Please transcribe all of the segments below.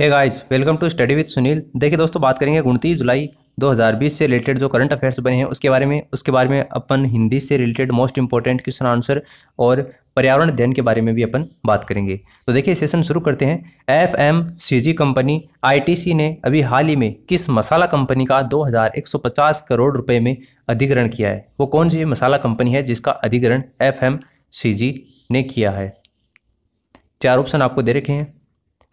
है guys welcome to study with Sunil देखिए दोस्तों बात करेंगे उनतीस जुलाई 2020 से रिलेटेड जो करंट अफेयर्स बने हैं उसके बारे में उसके बारे में अपन हिंदी से related most important question answer और पर्यावरण अध्ययन के बारे में भी अपन बात करेंगे तो देखिए सेशन शुरू करते हैं F M C G company आई ने अभी हाल ही में किस मसाला कंपनी का दो करोड़ रुपये में अधिग्रहण किया है वो कौन सी मसाला कंपनी है जिसका अधिग्रहण एफ एम सी जी ने किया है चार ऑप्शन आपको दे रखे हैं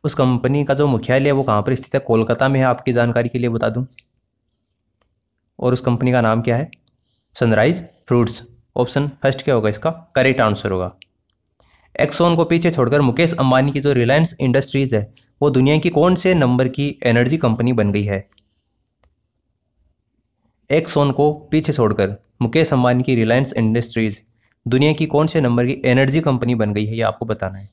उस कंपनी का जो मुख्यालय है वो कहाँ पर स्थित है कोलकाता में है आपकी जानकारी के लिए बता दूँ और उस कंपनी का नाम क्या है सनराइज फ्रूट्स ऑप्शन फर्स्ट क्या होगा इसका करेक्ट आंसर होगा एक्सोन को पीछे छोड़कर मुकेश अंबानी की जो रिलायंस इंडस्ट्रीज़ है वो दुनिया की कौन से नंबर की एनर्जी कंपनी बन गई है एक्सोन को पीछे छोड़कर मुकेश अंबानी की रिलायंस इंडस्ट्रीज़ दुनिया की कौन से नंबर की एनर्जी कंपनी बन गई है ये आपको बताना है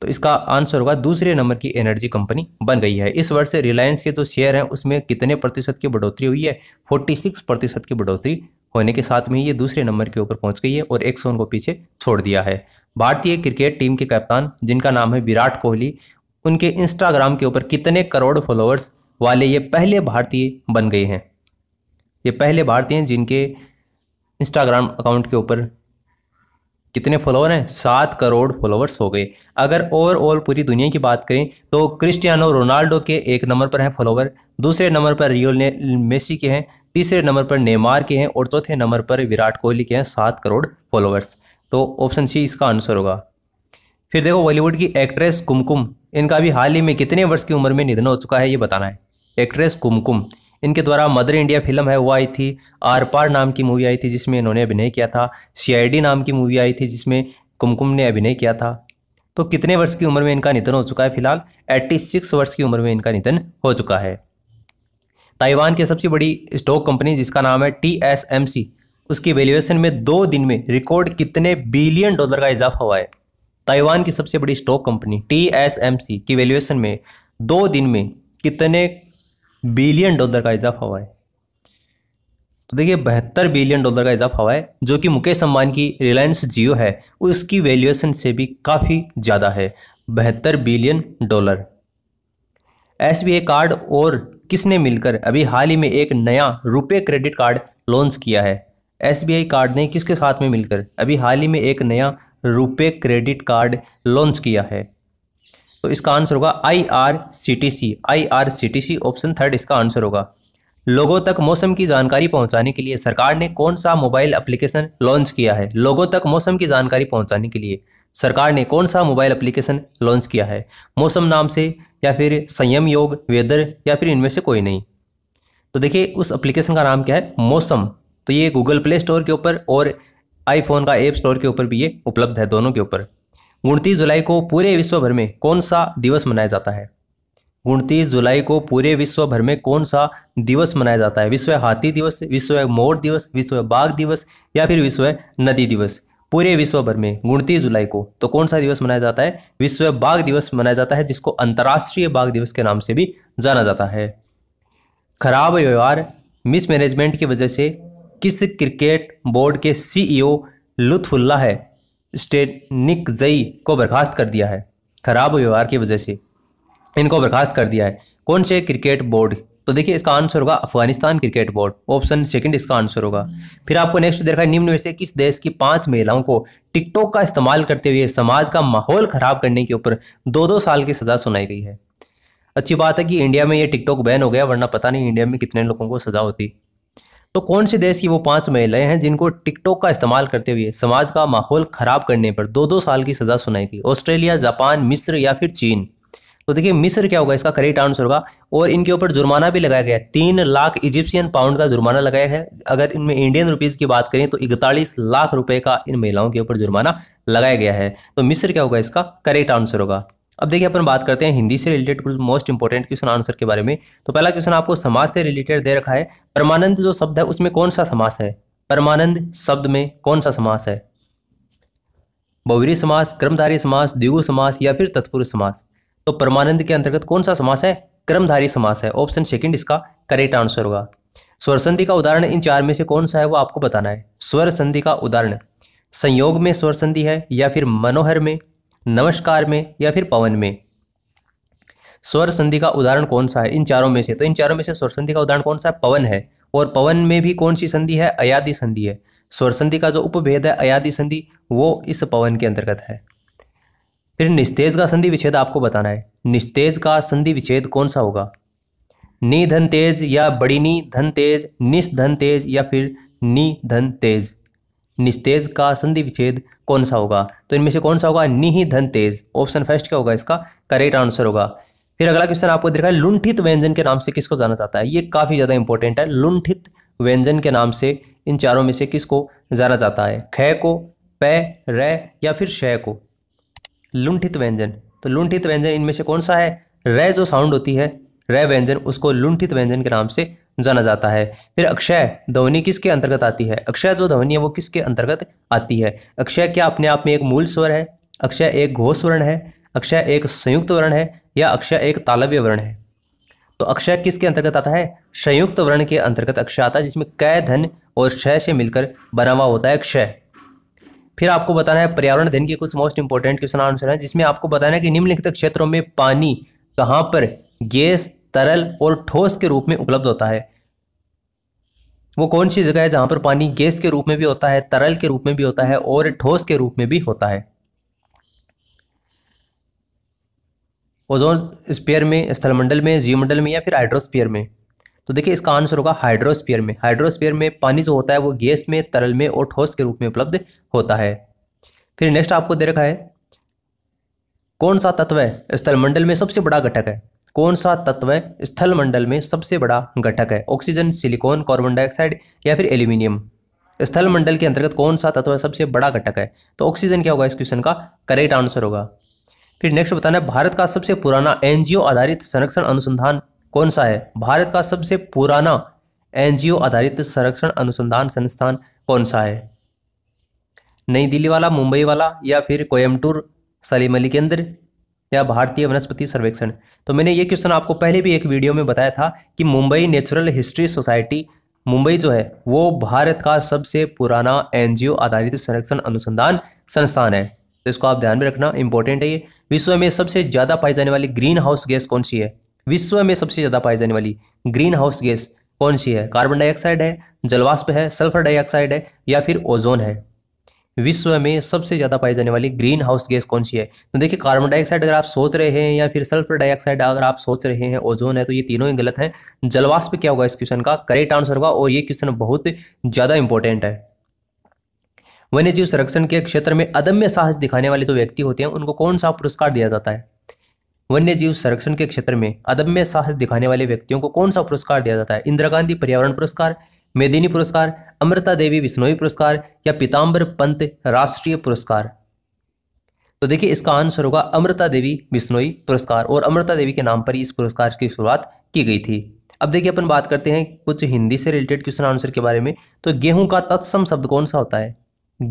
तो इसका आंसर होगा दूसरे नंबर की एनर्जी कंपनी बन गई है इस वर्ष से रिलायंस के जो शेयर हैं उसमें कितने प्रतिशत की बढ़ोतरी हुई है 46 प्रतिशत की बढ़ोतरी होने के साथ में ये दूसरे नंबर के ऊपर पहुंच गई है और एक को पीछे छोड़ दिया है भारतीय क्रिकेट टीम के कप्तान जिनका नाम है विराट कोहली उनके इंस्टाग्राम के ऊपर कितने करोड़ फॉलोअर्स वाले ये पहले भारतीय बन गए हैं ये पहले भारतीय हैं जिनके इंस्टाग्राम अकाउंट के ऊपर कितने फॉलोअर हैं सात करोड़ फॉलोअर्स हो गए अगर ओवरऑल पूरी दुनिया की बात करें तो क्रिस्टियानो रोनाल्डो के एक नंबर पर हैं फॉलोवर दूसरे नंबर पर रियोल मेसी के हैं तीसरे नंबर पर नेमार के हैं और चौथे नंबर पर विराट कोहली के हैं सात करोड़ फॉलोअर्स तो ऑप्शन सी इसका आंसर होगा फिर देखो बॉलीवुड की एक्ट्रेस कुमकुम इनका भी हाल ही में कितने वर्ष की उम्र में निधन हो चुका है ये बताना है एक्ट्रेस कुमकुम इनके द्वारा मदर इंडिया फिल्म है वो आई थी आर पार नाम की मूवी आई थी जिसमें इन्होंने अभिनय किया था सीआईडी नाम की मूवी आई थी जिसमें कुमकुम ने अभिनय किया था तो कितने वर्ष की उम्र में इनका निधन हो चुका है फिलहाल 86 वर्ष की उम्र में इनका निधन हो चुका है ताइवान की सबसे बड़ी स्टॉक कंपनी जिसका नाम है टी एस एम सी उसकी वैल्यूएशन में दो दिन में रिकॉर्ड कितने बिलियन डॉलर का इजाफा हुआ है ताइवान की सबसे बड़ी stock company T S M C की वैल्यूएशन में दो दिन में कितने बिलियन डॉलर का इजाफा हुआ है तो देखिए बहत्तर बिलियन डॉलर का इजाफा हुआ है जो कि मुकेश अंबानी की रिलायंस जियो है उसकी वैल्यूएशन से भी काफ़ी ज़्यादा है बहत्तर बिलियन डॉलर एस कार्ड और किसने मिलकर अभी हाल ही में एक नया रुपये क्रेडिट कार्ड लॉन्च किया है एस कार्ड ने किसके साथ में मिलकर अभी हाल ही में एक नया रुपये क्रेडिट कार्ड लॉन्च किया है तो इसका आंसर होगा I R C T C I R C T C option third इसका आंसर होगा लोगों तक मौसम की जानकारी पहुंचाने के लिए सरकार ने कौन सा मोबाइल एप्लीकेशन लॉन्च किया है लोगों तक मौसम की जानकारी पहुंचाने के लिए सरकार ने कौन सा मोबाइल एप्लीकेशन लॉन्च किया है मौसम नाम से या फिर संयम योग वेदर या फिर इनमें से कोई नहीं तो देखिए उस एप्लीकेशन का नाम क्या है मौसम तो ये गूगल प्ले स्टोर के ऊपर और आईफोन का ऐप स्टोर के ऊपर भी ये उपलब्ध है दोनों के ऊपर उनतीस जुलाई को पूरे विश्व भर में कौन सा दिवस मनाया जाता है उनतीस जुलाई को पूरे विश्व भर में कौन सा दिवस मनाया जाता है विश्व हाथी दिवस विश्व मोर दिवस विश्व बाघ दिवस या फिर विश्व नदी दिवस पूरे विश्व भर में उनतीस जुलाई को तो कौन सा दिवस मनाया जाता है विश्व बाघ दिवस मनाया जाता है जिसको अंतर्राष्ट्रीय बाघ दिवस के नाम से भी जाना जाता है खराब व्यवहार मिसमैनेजमेंट की वजह से किस क्रिकेट बोर्ड के सीईओ e लुत्फुल्ला है जई को बर्खास्त कर दिया है खराब व्यवहार की वजह से इनको बर्खास्त कर दिया है कौन से क्रिकेट बोर्ड तो देखिए इसका आंसर होगा Afghanistan cricket board option second इसका आंसर होगा फिर आपको नेक्स्ट देखा है निम्न में से किस देश की पांच महिलाओं को टिकटॉक का इस्तेमाल करते हुए समाज का माहौल खराब करने के ऊपर दो दो साल की सजा सुनाई गई है अच्छी बात है कि इंडिया में ये टिकटॉक बैन हो गया वरना पता नहीं इंडिया में कितने लोगों को सजा होती तो कौन से देश की वो पांच महिलाएं हैं जिनको टिकटॉक का इस्तेमाल करते हुए समाज का माहौल खराब करने पर दो दो साल की सजा सुनाई गई ऑस्ट्रेलिया जापान मिस्र या फिर चीन तो देखिए मिस्र क्या होगा इसका करेक्ट आंसर होगा और इनके ऊपर जुर्माना भी लगाया गया तीन लाख इजिप्शियन पाउंड का जुर्माना लगाया है अगर इनमें इंडियन रुपीज़ की बात करें तो इकतालीस लाख रुपए का इन महिलाओं के ऊपर जुर्माना लगाया गया है तो मिस्र क्या होगा इसका करेक्ट आंसर होगा अब देखिए अपन बात करते हैं हिंदी से रिलेटेड कुछ मोस्ट इंपॉर्टेंट क्वेश्चन आंसर के बारे में तो पहला क्वेश्चन आपको समाज से रिलेटेड दे रखा है परमानंद जो शब्द है उसमें कौन सा समास है परमानंद शब्द में कौन सा समास है बहुवीरी समास कर्मधारी समास द्विगु समास या फिर तत्पुरुष समास तो परमानंद के अंतर्गत कौन सा समास है कर्मधारी समास है ऑप्शन सेकंड इसका करेक्ट आंसर होगा स्वर संधि का उदाहरण इन चार में से कौन सा है वो आपको बताना है स्वर संधि का उदाहरण संयोग में स्वर संधि है या फिर मनोहर में नमस्कार में या फिर पवन में स्वर संधि का उदाहरण कौन सा है इन चारों में से तो इन चारों में से स्वर संधि का उदाहरण कौन सा है पवन है और पवन में भी कौन सी संधि है अयादि संधि है स्वर संधि का जो उपभेद है अयादि संधि वो इस पवन के अंतर्गत है फिर निस्तेज का संधि विच्छेद आपको बताना है निस्तेज का संधि विच्छेद कौन सा होगा नी धन तेज या बड़ी नी धन तेज निस धन तेज या फिर नि धन तेज निस्तेज का संधि विच्छेद कौन सा होगा तो इनमें से कौन सा होगा निहि तेज ऑप्शन फर्स्ट क्या होगा इसका करेक्ट आंसर होगा फिर अगला क्वेश्चन आपको देखा है लुंठित व्यंजन के नाम से किसको जाना जाता है ये काफ़ी ज़्यादा इंपॉर्टेंट है लुंठित व्यंजन के नाम से इन चारों में से किसको जाना जाता है ख को प र या फिर श को लुंठित व्यंजन तो लुंठित व्यंजन इनमें से कौन सा है र जो साउंड होती है र व्यंजन उसको लुंठित व्यंजन के नाम से जाना जाता है फिर अक्षय ध्वनि किसके अंतर्गत आती है अक्षय जो ध्वनि है वो किसके अंतर्गत आती है अक्षय क्या अपने आप में एक मूल स्वर है अक्षय एक घोष वर्ण है अक्षय एक संयुक्त वर्ण है या अक्षय एक तालव्य वर्ण है तो अक्षय किसके अंतर्गत आता है संयुक्त वर्ण के अंतर्गत अक्षय आता है जिसमें कै धन और क्षय से मिलकर बना हुआ होता है अक्षय फिर आपको बताना है पर्यावरण धन के कुछ मोस्ट इंपॉर्टेंट क्वेश्चन आंसर हैं जिसमें आपको बताना है कि निम्नलिखित क्षेत्रों में पानी कहाँ पर गैस तरल और ठोस के रूप में उपलब्ध होता है वो कौन सी जगह है जहां पर पानी गैस के रूप में भी होता है तरल के रूप में भी होता है और ठोस के रूप में भी होता है ओजोन स्पेयर में स्थलमंडल में जीवमंडल में या फिर हाइड्रोस्पियर में तो देखिए इसका आंसर होगा हाइड्रोस्पियर में हाइड्रोस्पियर में पानी जो होता है वो गैस में तरल में और ठोस के रूप में उपलब्ध होता है फिर नेक्स्ट आपको दे रखा है कौन सा तत्व है स्थलमंडल में सबसे बड़ा घटक है कौन सा तत्व स्थल मंडल में सबसे बड़ा घटक है ऑक्सीजन सिलिकॉन कार्बन डाइऑक्साइड या फिर एल्यूमिनियम स्थल मंडल के अंतर्गत कौन सा तत्व सबसे बड़ा घटक है तो ऑक्सीजन क्या होगा इस क्वेश्चन का करेक्ट आंसर होगा फिर नेक्स्ट बताना है भारत का सबसे पुराना एनजीओ आधारित संरक्षण अनुसंधान कौन सा है भारत का सबसे पुराना एनजीओ आधारित संरक्षण अनुसंधान संस्थान कौन सा है नई दिल्ली वाला मुंबई वाला या फिर कोयमटूर सलीम अली केंद्र या भारतीय वनस्पति सर्वेक्षण तो मैंने ये क्वेश्चन आपको पहले भी एक वीडियो में बताया था कि Mumbai natural history society Mumbai जो है वो भारत का सबसे पुराना एन आधारित संरक्षण अनुसंधान संस्थान है तो इसको आप ध्यान में रखना इंपॉर्टेंट है ये विश्व में सबसे ज़्यादा पाई जाने वाली ग्रीन हाउस गैस कौन सी है विश्व में सबसे ज़्यादा पाई जाने वाली ग्रीन हाउस गैस कौन सी है कार्बन डाइऑक्साइड है जलवाष्प है सल्फर डाइऑक्साइड है या फिर ओजोन है विश्व में सबसे ज़्यादा पाई जाने वाली ग्रीन हाउस गैस कौन सी है तो देखिए कार्बन डाइऑक्साइड अगर आप सोच रहे हैं या फिर सल्फर डाइऑक्साइड अगर आप सोच रहे हैं ओजोन है तो ये तीनों ही गलत हैं जलवाष्प क्या होगा इस क्वेश्चन का करेक्ट आंसर होगा और ये क्वेश्चन बहुत ज़्यादा इंपॉर्टेंट है वन्यजीव संरक्षण के क्षेत्र में अदम्य साहस दिखाने वाले जो तो व्यक्ति होते हैं उनको कौन सा पुरस्कार दिया जाता है वन्यजीव संरक्षण के क्षेत्र में अदम्य साहस दिखाने वाले व्यक्तियों को कौन सा पुरस्कार दिया जाता है इंदिरा गांधी पर्यावरण पुरस्कार मेदिनी पुरस्कार अमृता देवी बिश्नोई पुरस्कार या पीताम्बर पंत राष्ट्रीय पुरस्कार तो देखिए इसका आंसर होगा अमृता देवी बिश्नोई पुरस्कार और अमृता देवी के नाम पर इस पुरस्कार की शुरुआत की गई थी अब देखिए अपन बात करते हैं कुछ हिंदी से रिलेटेड क्वेश्चन आंसर के बारे में तो गेहूं का तत्सम शब्द कौन सा होता है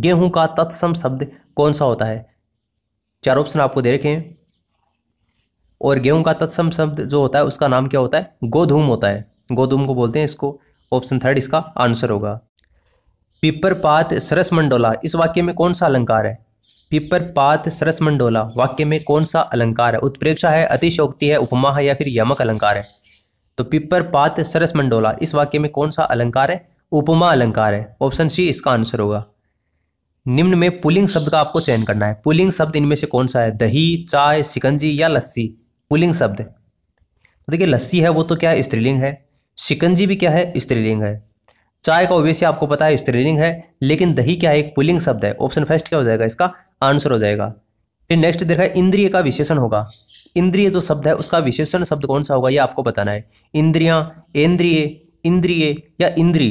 गेहूं का तत्सम शब्द कौन सा होता है चार ऑप्शन आपको दे रखे हैं और गेहूं का तत्सम शब्द जो होता है उसका नाम क्या होता है गोधूम होता है गोधूम को बोलते हैं इसको ऑप्शन थर्ड इसका आंसर होगा पिपर पात सरस मंडोला इस वाक्य में कौन सा अलंकार है पिपर पात सरस मंडोला वाक्य में कौन सा अलंकार है उत्प्रेक्षा है अतिशोक्ति है उपमा है या फिर यमक अलंकार है तो पिपर पात सरस मंडोला इस वाक्य में कौन सा अलंकार है उपमा अलंकार है ऑप्शन सी इसका आंसर होगा निम्न में पुलिंग शब्द का आपको चयन करना है पुलिंग शब्द इनमें से कौन सा है दही चाय शिकंजी या लस्सी पुलिंग शब्द तो देखिए लस्सी है वो तो क्या है स्त्रीलिंग है शिकंजी भी क्या है स्त्रीलिंग है चाय का ओबियसली आपको पता है स्त्रीलिंग है लेकिन दही क्या है एक पुलिंग शब्द है ऑप्शन फर्स्ट क्या हो जाएगा इसका आंसर हो जाएगा फिर नेक्स्ट देखा इंद्रिय का विशेषण होगा इंद्रिय जो शब्द है उसका विशेषण शब्द कौन सा होगा ये आपको बताना है इंद्रिया इंद्रिय इंद्रिय या इंद्री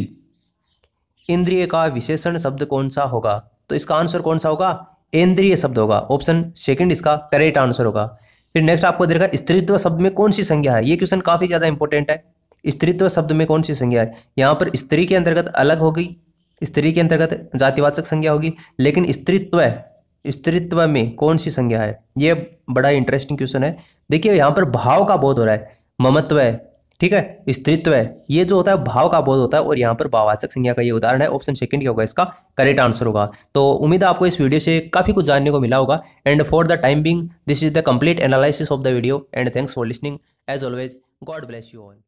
इंद्रिय का विशेषण शब्द कौन सा होगा तो इसका आंसर कौन सा होगा इंद्रिय शब्द होगा ऑप्शन सेकंड इसका करेक्ट आंसर होगा फिर नेक्स्ट आपको देखा स्त्रीत्व शब्द में कौन सी संज्ञा है ये क्वेश्चन काफी ज्यादा इंपॉर्टेंट है स्त्रीत्व शब्द में कौन सी संज्ञा है यहाँ पर स्त्री के अंतर्गत अलग होगी स्त्री के अंतर्गत जातिवाचक संज्ञा होगी लेकिन स्त्रीत्व स्त्रीत्व में कौन सी संज्ञा है ये बड़ा इंटरेस्टिंग क्वेश्चन है देखिए यहाँ पर भाव का बोध हो रहा है ममत्व है ठीक है स्त्रीत्व है ये जो होता है भाव का बोध होता है और यहाँ पर भाववाचक संज्ञा का ये उदाहरण है ऑप्शन सेकंड क्या होगा इसका करेक्ट आंसर होगा तो उम्मीद है आपको इस वीडियो से काफ़ी कुछ जानने को मिला होगा and for the time being this is the complete analysis of the video and thanks for listening as always God bless you all